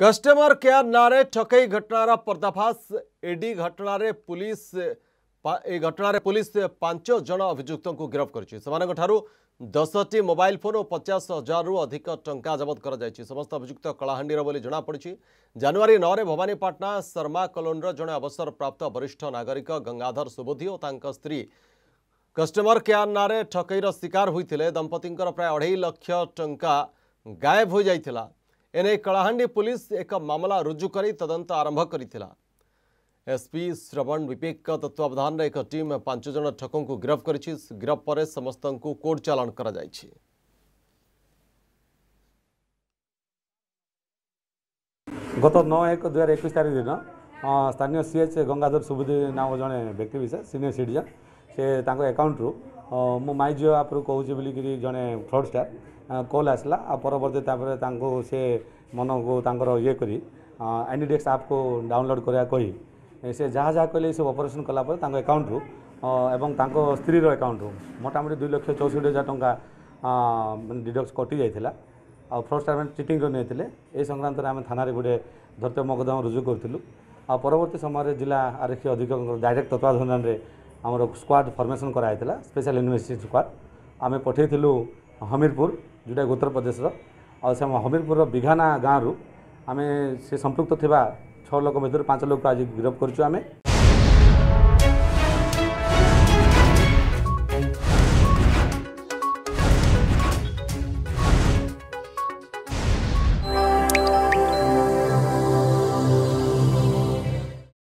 customer કેયાર ઠકઈ ઘટનાર પર્દાફાશ એડી ઘટણારે police એ ઘટણારે police પાંચ જણ અભિયુક્તકુ ગિરફ કરી સેમાનંકઠારુ દશટી મોબાઇલ ફોન ઓ પચાસ હજારુ અધિક ટંકા જબત કરાઈ સમસ્ત અભિયુક્ત કଳାહાંડીર બોલી જણાપડી જાન્યુઆરી નરે ભવાનીપાટણા શર્મા કલોનર જણે અવસરપ્રાપ્ત વરિષ્ઠ નાગરિક ગંગાધર સુબોધી ઓ તાંક સ્ત્રી કસ્ટમર કેયાર નારે ઠકઈર શિકાર હોઈ દંપતીંકર પ્રાય અઢાઈ લક્ષ ટંકા ગાયબ હોઈ એને કળહાണ്ഡി પોલીસ એક મામલો રજૂ કરી તદંત આരംഭ કરી તિલા એસપી શ્રવણ વિપેક તત્વબધાન રે એક ટીમ પાંચ જન ઠકોંકુ ગિરફ કરી છે ગિરફ પરે સમસ્તંકુ કોડ ચાલન કરા જાય છે ગત 9 1 2021 તારીખ દિના ହଁ ସ୍ଥାନୀୟ ସି ଏଚ୍ ଗଙ୍ଗାଧର ସୁବୁଦ୍ଧି ନାମକ ଜଣେ ବ୍ୟକ୍ତି ବିଶେଷ ସିନିୟର୍ ସିଟିଜେନ୍ ସେ ତାଙ୍କ ଆକାଉଣ୍ଟରୁ ମୁଁ ମାଇ ଜିଓ ଆପ୍ରୁ କହୁଛି ବୋଲିକିରି ଜଣେ ଫ୍ରଡ୍ ଷ୍ଟାର୍ କଲ୍ ଆସିଲା ଆଉ ପରବର୍ତ୍ତୀ ତା'ପରେ ତାଙ୍କୁ ସେ ମନକୁ ତାଙ୍କର ଇଏ କରି ଆଇନିଡେକ୍ସ ଆପ୍କୁ ଡାଉନଲୋଡ଼୍ କରିବା କହି ସେ ଯାହା ଯାହା କହିଲେ ଏସବୁ ଅପରେସନ୍ କଲାପରେ ତାଙ୍କ ଆକାଉଣ୍ଟରୁ ଏବଂ ତାଙ୍କ ସ୍ତ୍ରୀର ଆକାଉଣ୍ଟରୁ ମୋଟାମୋଟି ଦୁଇ ଲକ୍ଷ ଚଉଷଠି ହଜାର ଟଙ୍କା ଡିଡକ୍ସ କଟିଯାଇଥିଲା ଆଉ ଫ୍ରଡ୍ ଷ୍ଟାର୍ମେଣ୍ଟ ଚିଟିଂ କରି ନେଇଥିଲେ ଏ ସଂକ୍ରାନ୍ତରେ ଆମେ ଥାନାରେ ଗୋଟେ ଧୈର୍ଯ୍ୟ ମକଦମ ରୁଜୁ କରିଥିଲୁ ଆଉ ପରବର୍ତ୍ତୀ ସମୟରେ ଜିଲ୍ଲା ଆରକ୍ଷୀ ଅଧିକଙ୍କର ଡାଇରେକ୍ଟ ତତ୍ତ୍ୱାବଧାନରେ ଆମର ସ୍କ୍ୱାଡ଼ ଫର୍ମେସନ୍ କରାଯାଇଥିଲା ସ୍ପେଶାଲ ଇନ୍ଭେଷ୍ଟିଗେସନ୍ ସ୍କ୍ୱାଡ଼ ଆମେ ପଠାଇଥିଲୁ ହମିରପୁର ଯେଉଁଟା ଉତ୍ତରପ୍ରଦେଶର ଆଉ ସେ ହମିରପୁରର ବିଘାନା ଗାଁରୁ ଆମେ ସେ ସମ୍ପୃକ୍ତ ଥିବା ଛଅ ଲୋକ ଭିତରୁ ପାଞ୍ଚ ଲୋକକୁ ଆଜି ଗିରଫ କରିଛୁ ଆମେ